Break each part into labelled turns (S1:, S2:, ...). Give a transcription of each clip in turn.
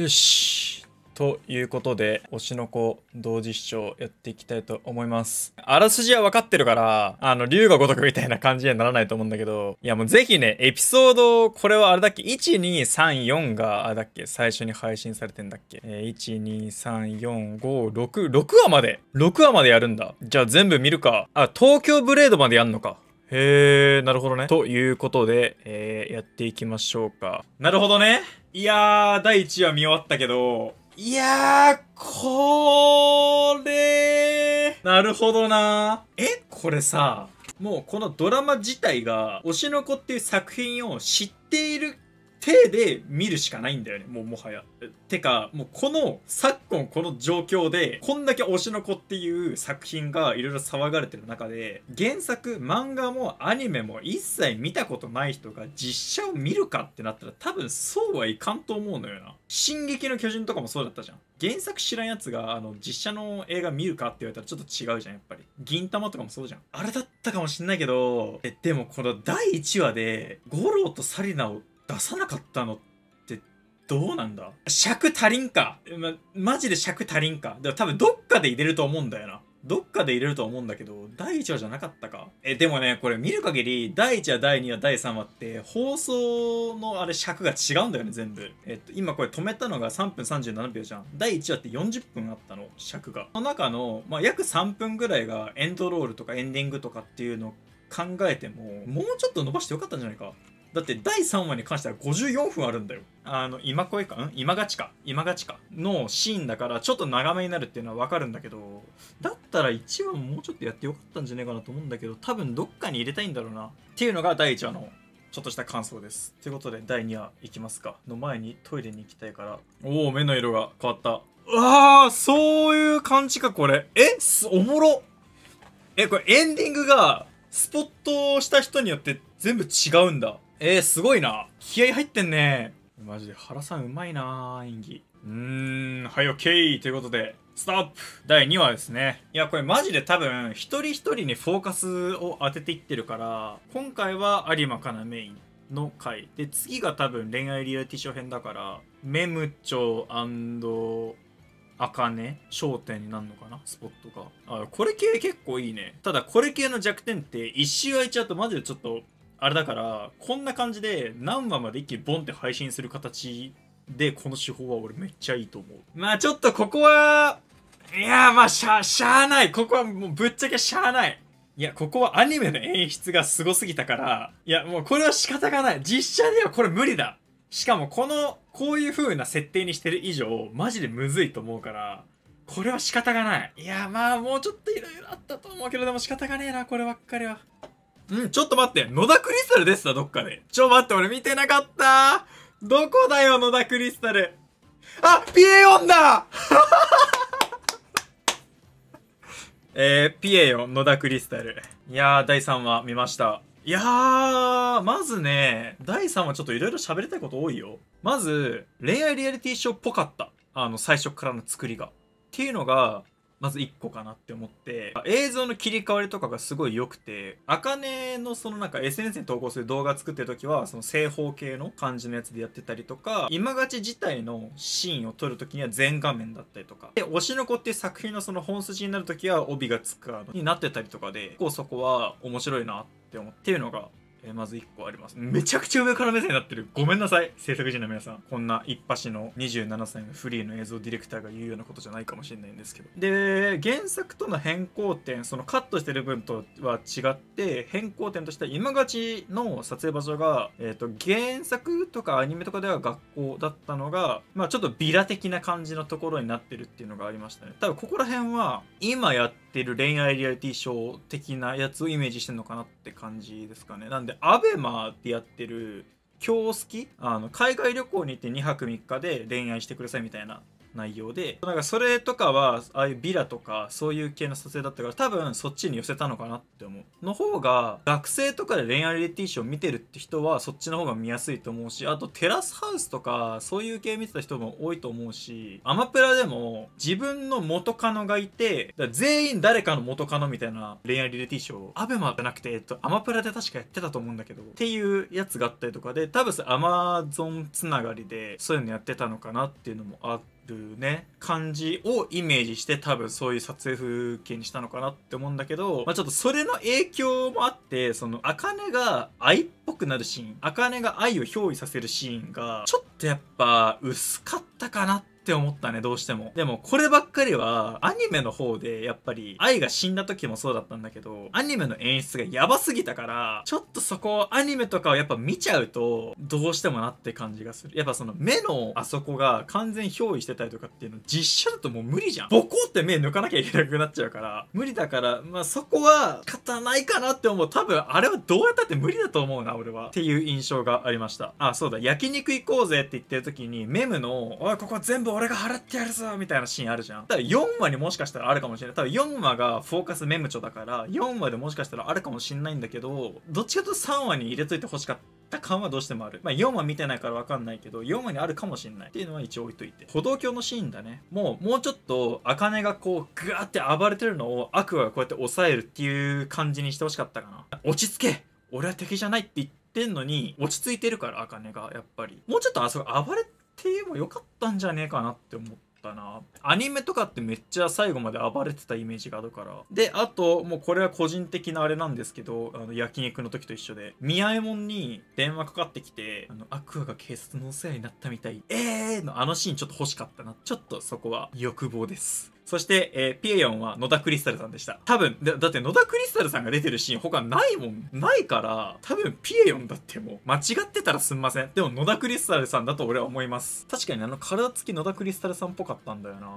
S1: よし。ということで、推しの子同時視聴やっていきたいと思います。あらすじは分かってるから、あの、竜が如くみたいな感じにはならないと思うんだけど、いやもうぜひね、エピソード、これはあれだっけ ?1、2、3、4が、あれだっけ最初に配信されてんだっけえー、1、2、3、4、5、6、6話まで ?6 話までやるんだ。じゃあ全部見るか。あ、東京ブレードまでやんのか。へえ、なるほどね。ということで、えー、やっていきましょうか。なるほどね。いやー、第1話見終わったけど、いやー、これなるほどなえこれさ、もうこのドラマ自体が、推しの子っていう作品を知っている手で見るしかないんだよね、もうもはや。てか、もうこの昨今この状況で、こんだけ推しの子っていう作品がいろいろ騒がれてる中で、原作、漫画もアニメも一切見たことない人が実写を見るかってなったら多分そうはいかんと思うのよな。進撃の巨人とかもそうだったじゃん。原作知らんやつがあの実写の映画見るかって言われたらちょっと違うじゃん、やっぱり。銀魂とかもそうじゃん。あれだったかもしんないけど、え、でもこの第1話で、ゴロとサリナを出さなかったのってどうなんだ尺足りんか、ま、マジで尺足りんかでも多分どっかで入れると思うんだよなどっかで入れると思うんだけど、第1話じゃなかったかえ、でもね、これ見る限り、第1話、第2話、第3話って、放送のあれ尺が違うんだよね、全部。えっと、今これ止めたのが3分37秒じゃん。第1話って40分あったの、尺が。その中の、まあ、約3分ぐらいがエンドロールとかエンディングとかっていうのを考えても、もうちょっと伸ばしてよかったんじゃないかだって第3話に関しては54分あるんだよ。あの、今声か、ん今がちか、今がちかのシーンだから、ちょっと長めになるっていうのはわかるんだけど、だったら1話ももうちょっとやってよかったんじゃねえかなと思うんだけど、多分どっかに入れたいんだろうな。っていうのが第1話のちょっとした感想です。ということで、第2話いきますか。の前にトイレに行きたいから。おお、目の色が変わった。うわあ、そういう感じか、これ。えおもろえ、これエンディングが、スポットをした人によって全部違うんだ。えー、すごいな。気合入ってんね。マジで原さんうまいな演技。うーん、はい、OK! ということで、ストップ第2話ですね。いや、これマジで多分、一人一人にフォーカスを当てていってるから、今回は有馬かなメインの回。で、次が多分恋愛リアリティショー編だから、メムチョあかね焦点になるのかなスポットが。あ、これ系結構いいね。ただこれ系の弱点って一周空いちゃうとマジでちょっとあれだからこんな感じで何話まで一気にボンって配信する形でこの手法は俺めっちゃいいと思う。まあちょっとここはいやまあしゃ、しゃあない。ここはもうぶっちゃけしゃあない。いや、ここはアニメの演出がすごすぎたから、いや、もうこれは仕方がない。実写ではこれ無理だ。しかもこのこういう風な設定にしてる以上、マジでむずいと思うから、これは仕方がない。いや、まあ、もうちょっといろいろあったと思うけど、でも仕方がねえな、こればっかりは。うん、ちょっと待って。野田クリスタルですた、どっかで。ちょ、待って、俺見てなかったどこだよ、野田クリスタル。あ、ピエヨンだ えー、ピエヨン、野田クリスタル。いやー、第3話見ました。いやー、まずね、第3話ちょっといろいろ喋りたいこと多いよ。まず、恋愛リアリティショーっぽかった。あの、最初からの作りが。っていうのが、まず1個かなって思って、映像の切り替わりとかがすごい良くて、あかねのそのなんか SNS に投稿する動画作ってる時は、その正方形の感じのやつでやってたりとか、今勝ち自体のシーンを撮る時には全画面だったりとか、で、推しの子っていう作品のその本筋になる時は帯がつくあのになってたりとかで、結構そこは面白いなっって思っていうのが、えー、まず1個あります。めちゃくちゃ上から目線になってる。ごめんなさい、制作陣の皆さん。こんな一発の27歳のフリーの映像ディレクターが言うようなことじゃないかもしれないんですけど。で、原作との変更点、そのカットしてる分とは違って、変更点としては今がちの撮影場所が、えっ、ー、と、原作とかアニメとかでは学校だったのが、まあちょっとビラ的な感じのところになってるっていうのがありましたね。多分ここら辺は、今やってている恋愛リアリティショー的なやつをイメージしてるのかなって感じですかね。なんで、アベマってやってる、京日好きあの海外旅行に行って2泊3日で恋愛してくださいみたいな内容でなんかそれとかはああいうビラとかそういう系の撮影だったから多分そっちに寄せたのかなって思うの方が学生とかで恋愛リティーショー見てるって人はそっちの方が見やすいと思うしあとテラスハウスとかそういう系見てた人も多いと思うしアマプラでも自分の元カノがいて全員誰かの元カノみたいな恋愛リティーションアベマじゃなくて、えっと、アマプラで確かやってたと思うんだけどっていうやつがあったりとかで多分アマゾンつながりでそういうのやってたのかなっていうのもあってるね感じをイメージして多分そういう撮影風景にしたのかなって思うんだけど、まあ、ちょっとそれの影響もあってその茜が愛っぽくなるシーン茜が愛を憑依させるシーンがちょっとやっぱ薄かったかなってって思ったね、どうしても。でも、こればっかりは、アニメの方で、やっぱり、愛が死んだ時もそうだったんだけど、アニメの演出がやばすぎたから、ちょっとそこ、アニメとかをやっぱ見ちゃうと、どうしてもなって感じがする。やっぱその、目のあそこが完全憑依してたりとかっていうの、実写だともう無理じゃん。ボコって目抜かなきゃいけなくなっちゃうから、無理だから、まあ、そこは、勝たないかなって思う。多分、あれはどうやったって無理だと思うな、俺は。っていう印象がありました。あ、そうだ、焼肉行こうぜって言ってる時に、メムの、おい、ここ全部俺が払ってやるぞみたいなシーンあるじゃん。だから4話にもしかしたらあるかもしれない。多分4話がフォーカスメムチョだから、4話でもしかしたらあるかもしんないんだけど、どっちかというと3話に入れといてほしかった感はどうしてもある。まあ4話見てないからわかんないけど、4話にあるかもしんないっていうのは一応置いといて。歩道橋のシーンだね。もう、もうちょっと、茜がこう、ぐわって暴れてるのを、アクアがこうやって抑えるっていう感じにしてほしかったかな。落ち着け俺は敵じゃないって言ってんのに、落ち着いてるから、ネが、やっぱり。もうちょっとあそこ暴れて系も良かったんじゃねえかなって思ったなアニメとかってめっちゃ最後まで暴れてたイメージがあるからであともうこれは個人的なあれなんですけどあの焼肉の時と一緒で宮右衛門に電話かかってきてあのアクアが警察のお世話になったみたいえーのあのシーンちょっと欲しかったなちょっとそこは欲望ですそして、えー、ピエヨンは野田クリスタルさんでした。多分だ、だって野田クリスタルさんが出てるシーン他ないもん。ないから、多分ピエヨンだってもう、間違ってたらすんません。でも野田クリスタルさんだと俺は思います。確かにあの体つき野田クリスタルさんっぽかったんだよな。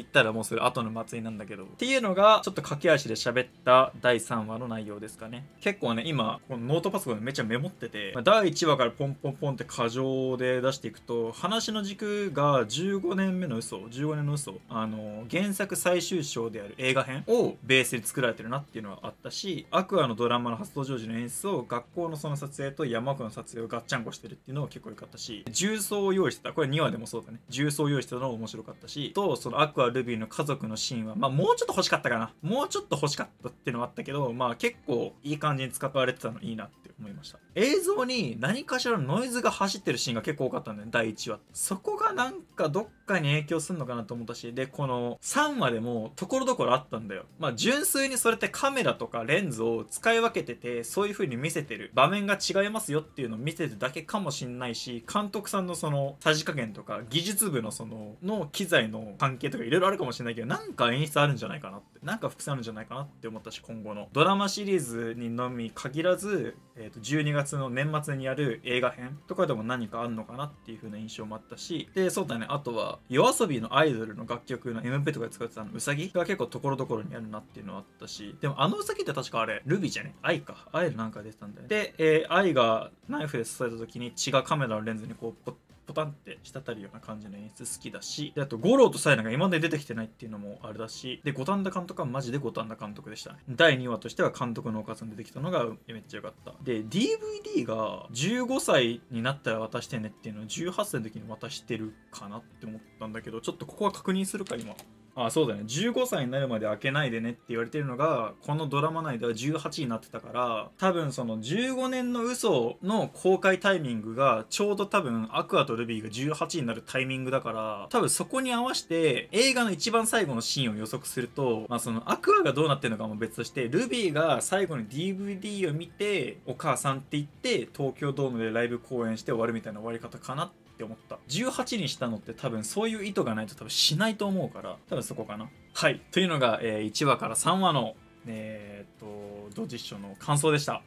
S1: 言ったらもうそれ後の祭りなんだけど。っていうのが、ちょっと駆け足で喋った第3話の内容ですかね。結構ね、今、このノートパソコンでめっちゃメモってて、第1話からポンポンポンって過剰で出していくと、話の軸が15年目の嘘、15年の嘘、あの、原作最終章である映画編をベースに作られてるなっていうのはあったし、アクアのドラマの発動常時の演出を学校のその撮影と山奥の撮影をガッチャンコしてるっていうのは結構良かったし、重曹を用意してた、これ2話でもそうだね。重曹を用意してたのも面白かったし、と、そのアクアはルビーの家族のシーンは、まあ、もうちょっと欲しかったかな。もうちょっと欲しかったっていうのはあったけど、まあ、結構いい感じに使われてたのいいなって思いました。映像に何かしらのノイズが走ってるシーンが結構多かったんだよ、第1話。そこがなんかどっかに影響するのかなと思ったし、で、この3話でもところどころあったんだよ。まあ、純粋にそれってカメラとかレンズを使い分けてて、そういう風に見せてる場面が違いますよっていうのを見せてるだけかもしんないし、監督さんのそのさじ加減とか技術部のその、の機材の関係とかいろいろあるかもしれないけどなんか演出あるんじゃないかなってなんか伏線あるんじゃないかなって思ったし今後のドラマシリーズにのみ限らず、えー、と12月の年末にやる映画編とかでも何かあるのかなっていう風な印象もあったしでそうだねあとは yoasobi のアイドルの楽曲の MP とかで使ってたのうさぎが結構ところどころにあるなっていうのはあったしでもあのうさぎって確かあれルビーじゃねイかルなんか出てたんだよ、ね、で、えー、愛がナイフで刺された時に血がカメラのレンズにこうポッポタンって滴るような感じの演出好きだし、であと、五郎ーとサイラが今まで出てきてないっていうのもあれだし、で、五反田監督はマジで五反田監督でしたね。第2話としては監督のお母さん出てきたのがめっちゃ良かった。で、DVD が15歳になったら渡してねっていうのを18歳の時に渡してるかなって思ったんだけど、ちょっとここは確認するか、今。あそうだね15歳になるまで開けないでねって言われてるのがこのドラマ内では18になってたから多分その15年の嘘の公開タイミングがちょうど多分アクアとルビーが18になるタイミングだから多分そこに合わせて映画の一番最後のシーンを予測すると、まあ、そのアクアがどうなってるのかも別としてルビーが最後に DVD を見てお母さんって言って東京ドームでライブ公演して終わるみたいな終わり方かなって思った18にしたのって多分そういう意図がないと多分しないと思うから多分そこかな。はい。というのが、えー、1話から3話の、えー、っと、同実書の感想でした。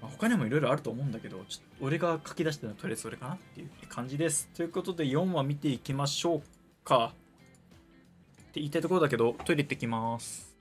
S1: まあ、他にもいろいろあると思うんだけど、ちょっと俺が書き出しるのはとりあえずそれかなっていう感じです。ということで、4話見ていきましょうか。って言いたいところだけど、トイレ行ってきます。